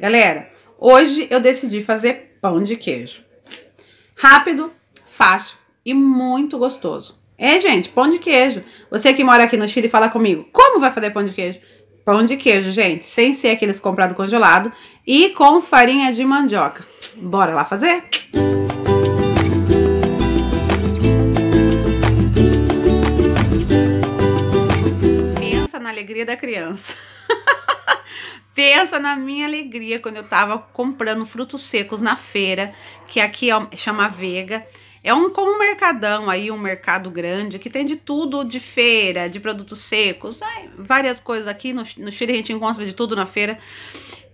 Galera, hoje eu decidi fazer pão de queijo. Rápido, fácil e muito gostoso. É, gente, pão de queijo. Você que mora aqui no Chile, fala comigo. Como vai fazer pão de queijo? Pão de queijo, gente, sem ser aqueles comprado congelado e com farinha de mandioca. Bora lá fazer? Pensa na alegria da criança. Pensa na minha alegria quando eu tava comprando frutos secos na feira, que aqui é chama Vega. É um como um mercadão aí, um mercado grande, que tem de tudo de feira, de produtos secos, várias coisas aqui. No, no Chile a gente encontra de tudo na feira.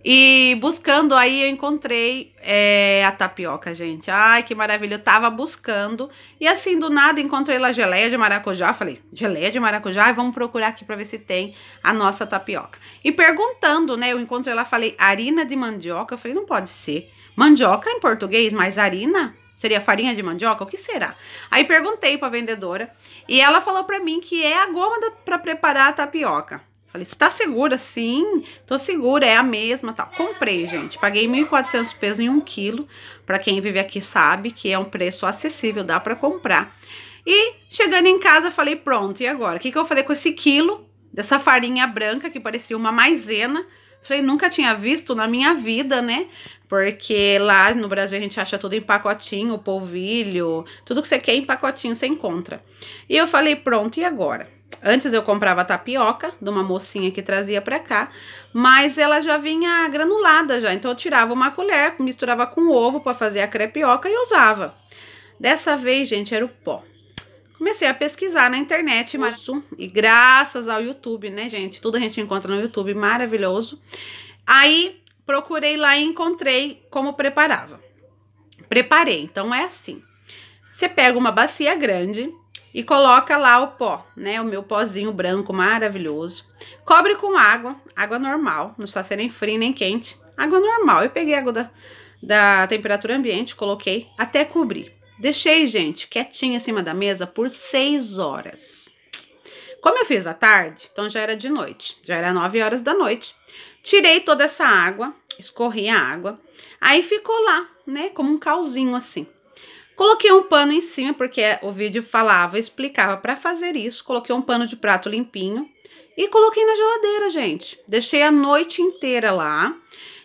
E buscando aí eu encontrei é, a tapioca, gente. Ai, que maravilha, eu tava buscando. E assim, do nada, encontrei lá geleia de maracujá. Falei, geleia de maracujá? Vamos procurar aqui pra ver se tem a nossa tapioca. E perguntando, né, eu encontrei lá, falei, harina de mandioca. Eu falei, não pode ser. Mandioca em português, mas harina? Seria farinha de mandioca? O que será? Aí perguntei para a vendedora e ela falou para mim que é a goma para preparar a tapioca. Falei, está segura? Sim, tô segura, é a mesma, tal. Comprei, gente. Paguei 1.400 pesos em um quilo. Para quem vive aqui sabe que é um preço acessível, dá para comprar. E chegando em casa, falei, pronto, e agora? O que, que eu vou fazer com esse quilo dessa farinha branca que parecia uma maisena? Falei, nunca tinha visto na minha vida, né? Porque lá no Brasil a gente acha tudo em pacotinho, polvilho, tudo que você quer em pacotinho você encontra. E eu falei, pronto, e agora? Antes eu comprava tapioca de uma mocinha que trazia para cá, mas ela já vinha granulada já. Então eu tirava uma colher, misturava com ovo para fazer a crepioca e usava. Dessa vez, gente, era o pó. Comecei a pesquisar na internet, mas e graças ao YouTube, né, gente? Tudo a gente encontra no YouTube, maravilhoso. Aí procurei lá e encontrei como preparava. Preparei, então é assim. Você pega uma bacia grande, e coloca lá o pó, né? O meu pozinho branco maravilhoso. Cobre com água, água normal, não precisa ser nem fria nem quente, água normal. Eu peguei água da, da temperatura ambiente, coloquei até cobrir. Deixei, gente, quietinha em cima da mesa por seis horas. Como eu fiz à tarde, então já era de noite, já era nove horas da noite. Tirei toda essa água, escorri a água, aí ficou lá, né, como um calzinho assim. Coloquei um pano em cima, porque o vídeo falava, explicava para fazer isso. Coloquei um pano de prato limpinho e coloquei na geladeira, gente. Deixei a noite inteira lá.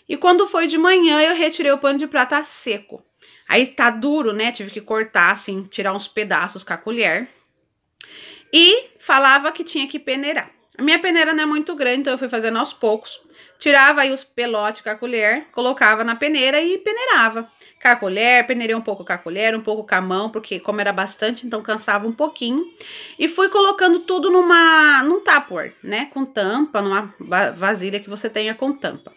E quando foi de manhã, eu retirei o pano de prato a seco. Aí tá duro, né? Tive que cortar, assim, tirar uns pedaços com a colher. E falava que tinha que peneirar. Minha peneira não é muito grande, então eu fui fazendo aos poucos. Tirava aí os pelotes com a colher, colocava na peneira e peneirava. Com a colher, peneirei um pouco com a colher, um pouco com a mão, porque como era bastante, então cansava um pouquinho. E fui colocando tudo numa, num tupper, né? Com tampa, numa vasilha que você tenha com tampa.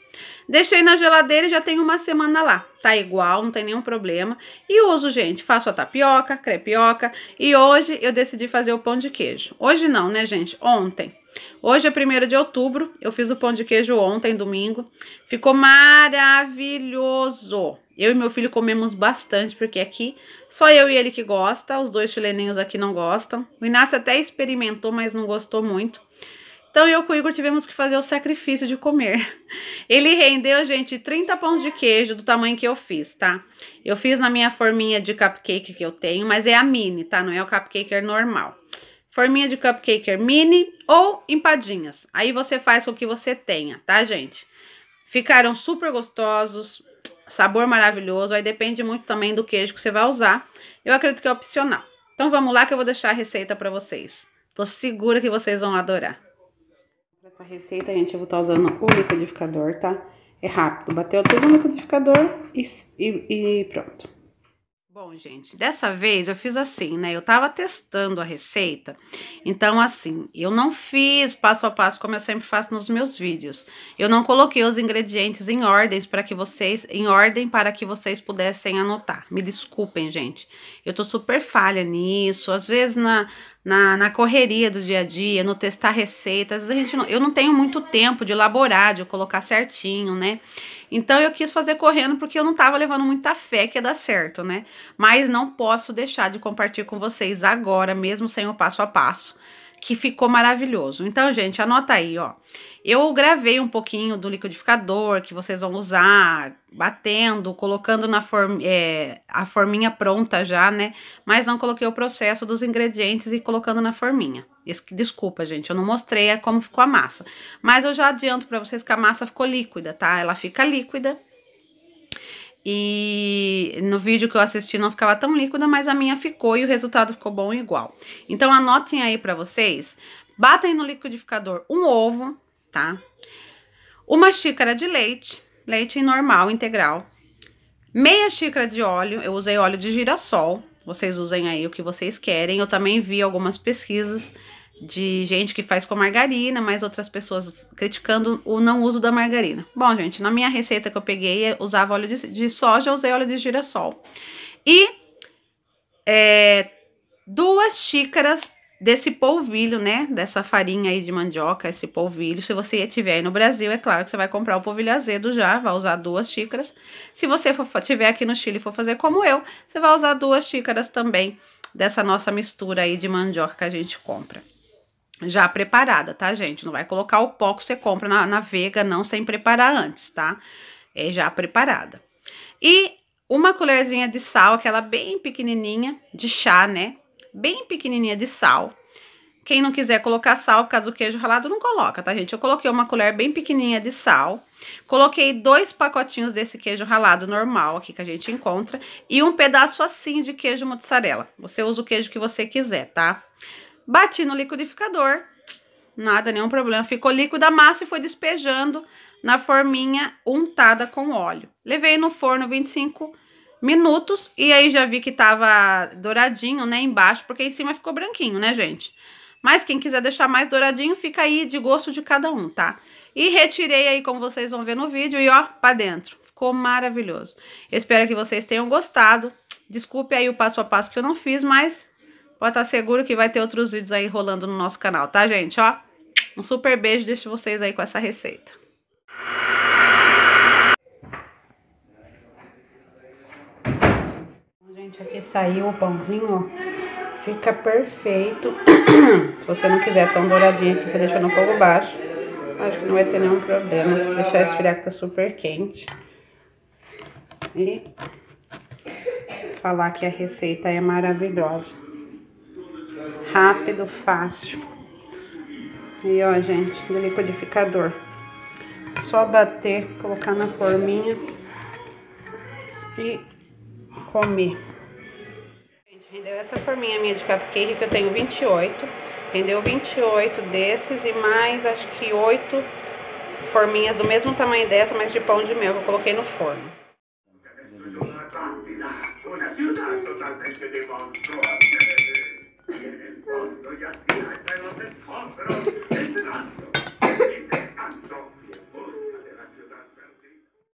Deixei na geladeira e já tem uma semana lá. Tá igual, não tem nenhum problema. E uso, gente, faço a tapioca, crepioca. E hoje eu decidi fazer o pão de queijo. Hoje não, né, gente? Ontem. Hoje é 1 de outubro, eu fiz o pão de queijo ontem, domingo. Ficou maravilhoso. Eu e meu filho comemos bastante, porque aqui só eu e ele que gosta, os dois chileninhos aqui não gostam. O Inácio até experimentou, mas não gostou muito. Então eu com o Igor tivemos que fazer o sacrifício de comer. Ele rendeu, gente, 30 pães de queijo do tamanho que eu fiz, tá? Eu fiz na minha forminha de cupcake que eu tenho, mas é a mini, tá? Não é o cupcake normal forminha de cupcake mini ou empadinhas. Aí você faz com o que você tenha, tá, gente? Ficaram super gostosos, sabor maravilhoso. Aí depende muito também do queijo que você vai usar. Eu acredito que é opcional. Então vamos lá que eu vou deixar a receita para vocês. Tô segura que vocês vão adorar. Para essa receita, gente, eu vou estar tá usando o liquidificador, tá? É rápido, bateu tudo no liquidificador e, e, e pronto. Bom, gente, dessa vez eu fiz assim, né? Eu tava testando a receita, então assim, eu não fiz passo a passo como eu sempre faço nos meus vídeos. Eu não coloquei os ingredientes em ordem para que vocês, em ordem para que vocês pudessem anotar. Me desculpem, gente. Eu tô super falha nisso. Às vezes na na, na correria do dia a dia, no testar receitas. A gente não, eu não tenho muito tempo de elaborar, de colocar certinho, né? Então eu quis fazer correndo porque eu não estava levando muita fé que ia dar certo, né? Mas não posso deixar de compartilhar com vocês agora, mesmo sem o passo a passo que ficou maravilhoso. Então, gente, anota aí, ó. Eu gravei um pouquinho do liquidificador que vocês vão usar, batendo, colocando na form, é, a forminha pronta já, né? Mas não coloquei o processo dos ingredientes e colocando na forminha. Desculpa, gente, eu não mostrei como ficou a massa. Mas eu já adianto para vocês que a massa ficou líquida, tá? Ela fica líquida e no vídeo que eu assisti não ficava tão líquida, mas a minha ficou e o resultado ficou bom igual. Então anotem aí para vocês. Batem no liquidificador um ovo, tá? Uma xícara de leite, leite normal, integral. Meia xícara de óleo, eu usei óleo de girassol. Vocês usem aí o que vocês querem. Eu também vi algumas pesquisas de gente que faz com margarina, mas outras pessoas criticando o não uso da margarina. Bom, gente, na minha receita que eu peguei, eu usava óleo de, de soja, usei óleo de girassol. E é, duas xícaras desse polvilho, né? Dessa farinha aí de mandioca, esse polvilho. Se você tiver aí no Brasil, é claro que você vai comprar o polvilho azedo já, vai usar duas xícaras. Se você for, tiver aqui no Chile e for fazer como eu, você vai usar duas xícaras também dessa nossa mistura aí de mandioca que a gente compra já preparada, tá, gente? Não vai colocar o pó que você compra na, na vega, não, sem preparar antes, tá? É já preparada. E uma colherzinha de sal, aquela bem pequenininha, de chá, né? Bem pequenininha de sal. Quem não quiser colocar sal, por causa do queijo ralado, não coloca, tá, gente? Eu coloquei uma colher bem pequenininha de sal. Coloquei dois pacotinhos desse queijo ralado normal aqui que a gente encontra. E um pedaço assim de queijo mozzarella. Você usa o queijo que você quiser, tá? Tá? Bati no liquidificador, nada, nenhum problema. Ficou líquida a massa e foi despejando na forminha untada com óleo. Levei no forno 25 minutos e aí já vi que tava douradinho, né, embaixo, porque em cima ficou branquinho, né, gente? Mas quem quiser deixar mais douradinho, fica aí de gosto de cada um, tá? E retirei aí, como vocês vão ver no vídeo, e ó, pra dentro. Ficou maravilhoso. Espero que vocês tenham gostado. Desculpe aí o passo a passo que eu não fiz, mas Pode estar seguro que vai ter outros vídeos aí rolando no nosso canal, tá, gente? Ó, um super beijo, deixo vocês aí com essa receita. Gente, aqui saiu o pãozinho, ó. Fica perfeito. Se você não quiser tão douradinho aqui, você deixa no fogo baixo. Acho que não vai ter nenhum problema. Deixar esfriar que tá super quente. E falar que a receita é maravilhosa rápido, fácil. E ó, gente, do liquidificador. Só bater, colocar na forminha e comer. Gente, rendeu essa forminha minha de cupcake que eu tenho 28. Rendeu 28 desses e mais acho que 8 forminhas do mesmo tamanho dessa, mas de pão de mel que eu coloquei no forno. Cuando ya sea entre los escombros, entrando.